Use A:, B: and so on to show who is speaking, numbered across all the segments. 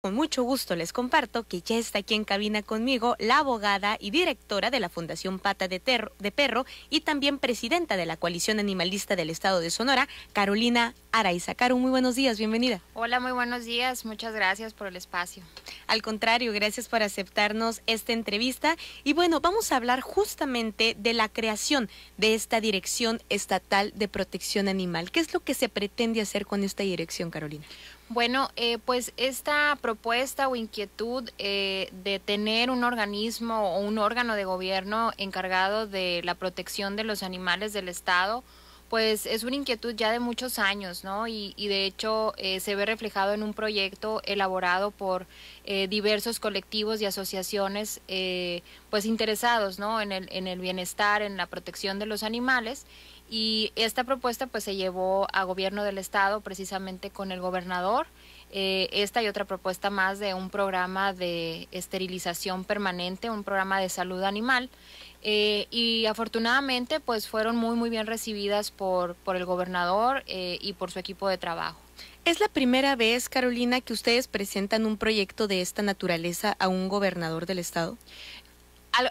A: Con mucho gusto les comparto que ya está aquí en cabina conmigo la abogada y directora de la Fundación Pata de, Terro, de, Perro y también presidenta de la Coalición Animalista del Estado de Sonora, Carolina Araiza. Caro, muy buenos días, bienvenida. Hola, muy buenos días, muchas gracias por el espacio. Al contrario, gracias por aceptarnos esta entrevista. Y bueno, vamos a hablar justamente de la creación de esta Dirección Estatal de Protección Animal. ¿Qué es lo que se pretende hacer con esta dirección, Carolina? Bueno, eh, pues esta
B: propuesta o inquietud eh, de tener un organismo o un órgano de gobierno encargado de la protección de los animales del Estado, pues es una inquietud ya de muchos años, ¿no? Y, de hecho eh, se ve reflejado en un proyecto elaborado por eh, diversos colectivos y asociaciones, eh, pues interesados, ¿no? En el, en el bienestar, en la protección de los animales. Y esta propuesta pues se llevó a gobierno del estado precisamente con el gobernador eh, esta y otra propuesta más de un programa de esterilización permanente, un programa de salud animal. Eh, y afortunadamente pues fueron muy muy bien recibidas por, por el gobernador eh, y por su equipo de trabajo.
A: Es la primera vez, Carolina, que ustedes presentan un proyecto de esta naturaleza a un gobernador del estado.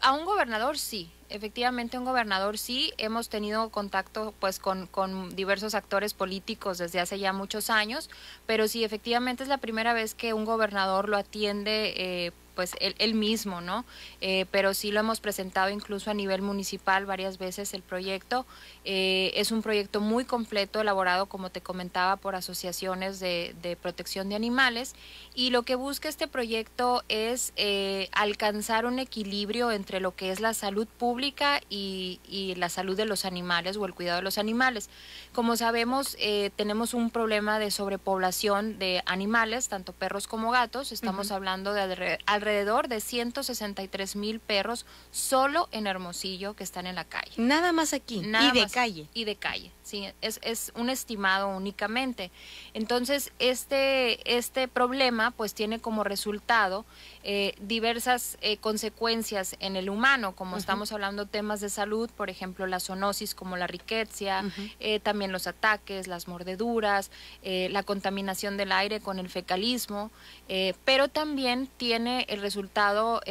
B: a un gobernador sí, efectivamente un gobernador sí. Hemos tenido contacto pues con, con, diversos actores políticos desde hace ya muchos años, pero sí, efectivamente es la primera vez que un gobernador lo atiende. Eh, pues él, mismo, ¿no? Eh, pero sí lo hemos presentado incluso a nivel municipal varias veces el proyecto. Eh, es un proyecto muy completo, elaborado, como te comentaba, por asociaciones de, protección de animales. Y lo que busca este proyecto es eh, alcanzar un equilibrio entre lo que es la salud pública y, la salud de los animales o el cuidado de los animales. Como sabemos, tenemos un problema de sobrepoblación de animales, tanto perros como gatos. Estamos hablando de alrededor alrededor de 163 mil perros solo en Hermosillo que están en la calle.
A: Nada más aquí. y de calle.
B: Y de calle. Es, un estimado únicamente. Entonces, este, este problema pues tiene como resultado eh, diversas eh, consecuencias en el humano, como estamos hablando temas de salud, por ejemplo, la zoonosis como la riqueza, eh, también los ataques, las mordeduras, la contaminación del aire con el fecalismo, pero también tiene el resultado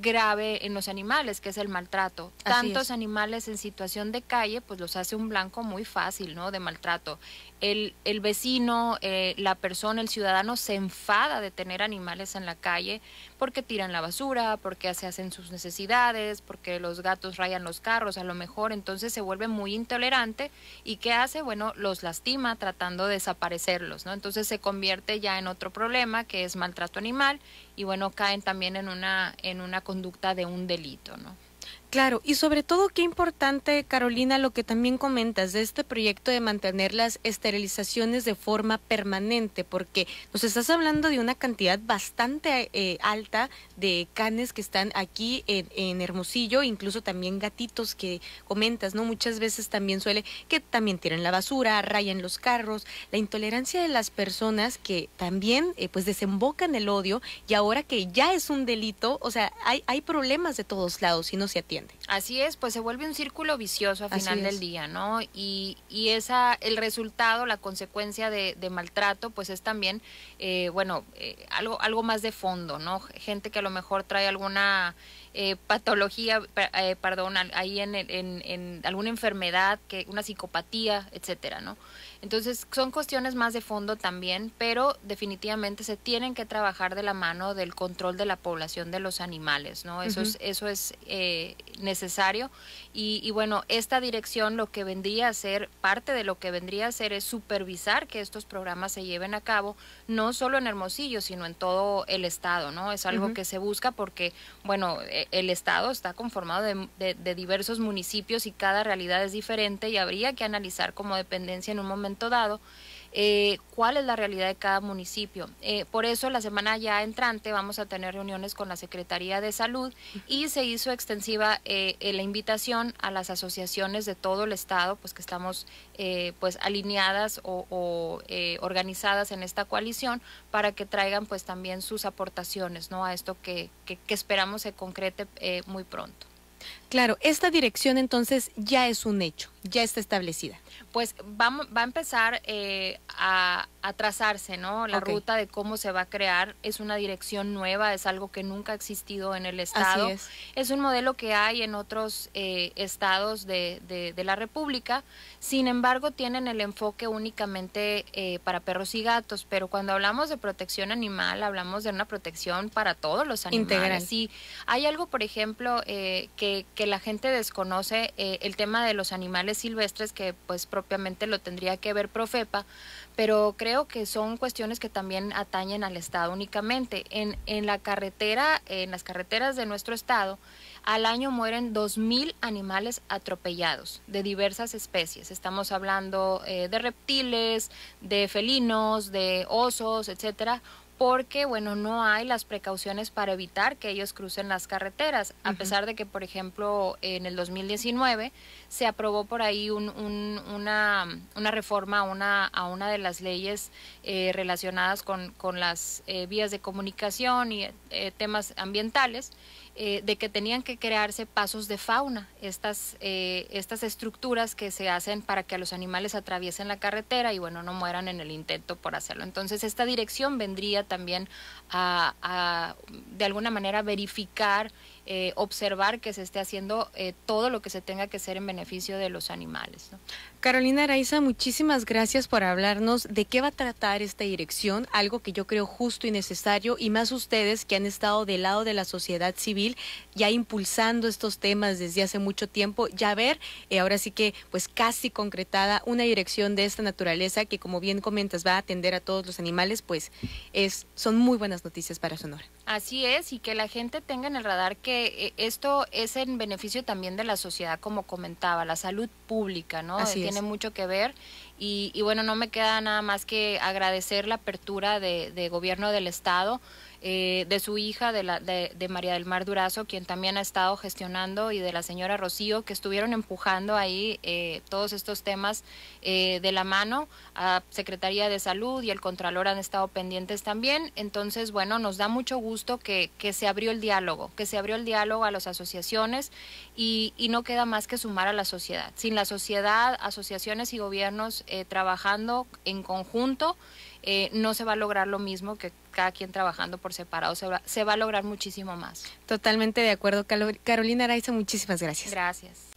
B: grave en los animales, que es el maltrato. Tantos animales en situación de calle, pues los hace un blanco muy fácil, ¿no? De maltrato. El, vecino, eh, la persona, el ciudadano se enfada de tener animales en la calle porque tiran la basura, porque se hacen sus necesidades, porque los gatos rayan los carros, a lo mejor entonces se vuelve muy intolerante y ¿qué hace? Bueno, los lastima tratando de desaparecerlos, ¿no? Entonces se convierte ya en otro problema que es maltrato animal y bueno, caen también en una, en una conducta de un delito, ¿no?
A: Claro, y sobre todo qué importante, Carolina, lo que también comentas de este proyecto de mantener las esterilizaciones de forma permanente, porque nos estás hablando de una cantidad bastante eh, alta de canes que están aquí en, Hermosillo, incluso también gatitos que comentas, ¿no? Muchas veces también suele que también tiran la basura, rayan los carros, la intolerancia de las personas que también eh, pues desembocan el odio y ahora que ya es un delito, o sea, hay, hay problemas de todos lados y no se atiende.
B: Así es, pues se vuelve un círculo vicioso al final del día, ¿no? Y, y esa, el resultado, la consecuencia de, maltrato, pues es también, eh, bueno, eh, algo, algo más de fondo, ¿no? Gente que a lo mejor trae alguna eh, patología, eh, perdón, ahí en, en, en, alguna enfermedad, que una psicopatía, etcétera, ¿no? Entonces son cuestiones más de fondo también, pero definitivamente se tienen que trabajar de la mano del control de la población de los animales, ¿no? Eso es, eso es eh, necesario. Y, bueno, esta dirección lo que vendría a ser, parte de lo que vendría a ser es supervisar que estos programas se lleven a cabo, no solo en Hermosillo, sino en todo el estado, ¿no? Es algo que se busca porque, bueno, eh, el Estado está conformado de, diversos municipios y cada realidad es diferente y habría que analizar como dependencia en un momento dado eh, cuál es la realidad de cada municipio. Eh, por eso la semana ya entrante vamos a tener reuniones con la Secretaría de Salud y se hizo extensiva eh, la invitación a las asociaciones de todo el estado, pues que estamos pues alineadas o, organizadas en esta coalición para que traigan pues también sus aportaciones no a esto que, que esperamos se concrete muy pronto.
A: Claro, esta dirección entonces ya es un hecho ya está establecida?
B: Pues va, va a empezar eh, a, trazarse, ¿no? La ruta de cómo se va a crear. Es una dirección nueva, es algo que nunca ha existido en el Estado. es. un modelo que hay en otros eh, estados de, la República. Sin embargo, tienen el enfoque únicamente eh, para perros y gatos. Pero cuando hablamos de protección animal, hablamos de una protección para todos los animales. Integral. Sí, hay algo, por ejemplo, que, que, la gente desconoce, el tema de los animales silvestres que pues propiamente lo tendría que ver Profepa, pero creo que son cuestiones que también atañen al Estado únicamente. En, en la carretera, en las carreteras de nuestro Estado, al año mueren dos 2.000 animales atropellados de diversas especies. Estamos hablando eh, de reptiles, de felinos, de osos, etcétera, porque bueno, no hay las precauciones para evitar que ellos crucen las carreteras, a pesar de que, por ejemplo, en el 2019 se aprobó por ahí una, reforma a una, de las leyes eh, relacionadas con, las eh, vías de comunicación y eh, temas ambientales. Eh, de que tenían que crearse pasos de fauna, estas, eh, estas estructuras que se hacen para que los animales atraviesen la carretera y bueno, no mueran en el intento por hacerlo. Entonces, esta dirección vendría también a, de alguna manera verificar, eh, observar que se esté haciendo todo lo que se tenga que hacer en beneficio de los animales.
A: Carolina Araiza, muchísimas gracias por hablarnos de qué va a tratar esta dirección, algo que yo creo justo y necesario, y más ustedes que han estado del lado de la sociedad civil, ya impulsando estos temas desde hace mucho tiempo, ya ver, eh, ahora sí que pues casi concretada una dirección de esta naturaleza que como bien comentas va a atender a todos los animales, pues es, son muy buenas noticias para Sonora.
B: Así es, y que la gente tenga en el radar que eh, esto es en beneficio también de la sociedad, como comentaba, la salud pública, ¿no? Así es tiene mucho que ver. Y, bueno, no me queda nada más que agradecer la apertura de, de gobierno del Estado eh, de su hija, de, la, de, María del Mar Durazo, quien también ha estado gestionando, y de la señora Rocío, que estuvieron empujando ahí eh, todos estos temas eh, de la mano. A Secretaría de Salud y el Contralor han estado pendientes también. Entonces, bueno, nos da mucho gusto que, se abrió el diálogo, que se abrió el diálogo a las asociaciones y, y no queda más que sumar a la sociedad. Sin la sociedad, asociaciones y gobiernos trabajando en conjunto, no se va a lograr lo mismo que cada quien trabajando por separado, se va, se va a lograr muchísimo más.
A: Totalmente de acuerdo, Carolina Araiza, muchísimas gracias. Gracias.